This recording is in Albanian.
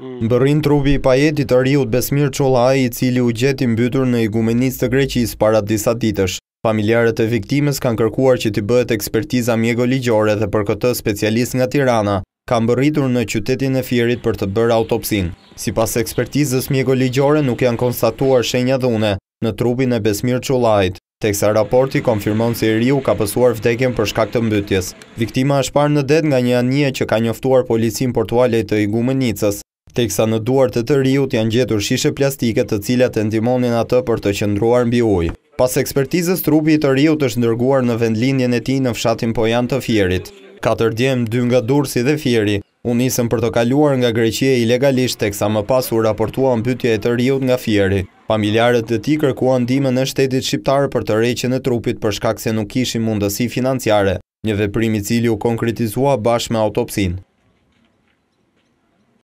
Mm. Mbërrin trupi i pajetit të riut Besmir Qolaj, i cili u gjeti mbytur në igumenis të Greqis para disa ditësh. Familjarët e viktimës kanë kërkuar që të bëhet ekspertiza mjego ligjore dhe për këtë specialist nga Tirana, kanë bërritur në qytetin e firit për të bërë autopsin. Si pas ekspertizës mjego ligjore nuk janë konstatuar shenja dhune në trupin e Besmir Qolajt teksa raporti konfirmon se Riu ka pësuar vdekjen për shkak të mbytjes. Viktima është parë në det nga një anje që ka njoftuar policin portuale të igumenicës, teksa në duart të të Riut janë gjetur shishe plastike të cilat e ndimonin atë për të qëndruar mbi uj. Pas ekspertizës, trupi të Riut është ndërguar në vendlinjen e ti në fshatin janë të fjerit. Katër djemë, dy nga dursi dhe fjeri, unisën për të kaluar nga Greqie ilegalisht teksa më pasu raportua mbytje e të Riut nga fjerit. Familjarët e ti kërkua ndime në shtetit shqiptarë për të reqen e trupit për shkak se nuk ishi mundësi financiare, një veprimi cili u konkretizua bashkë me autopsin.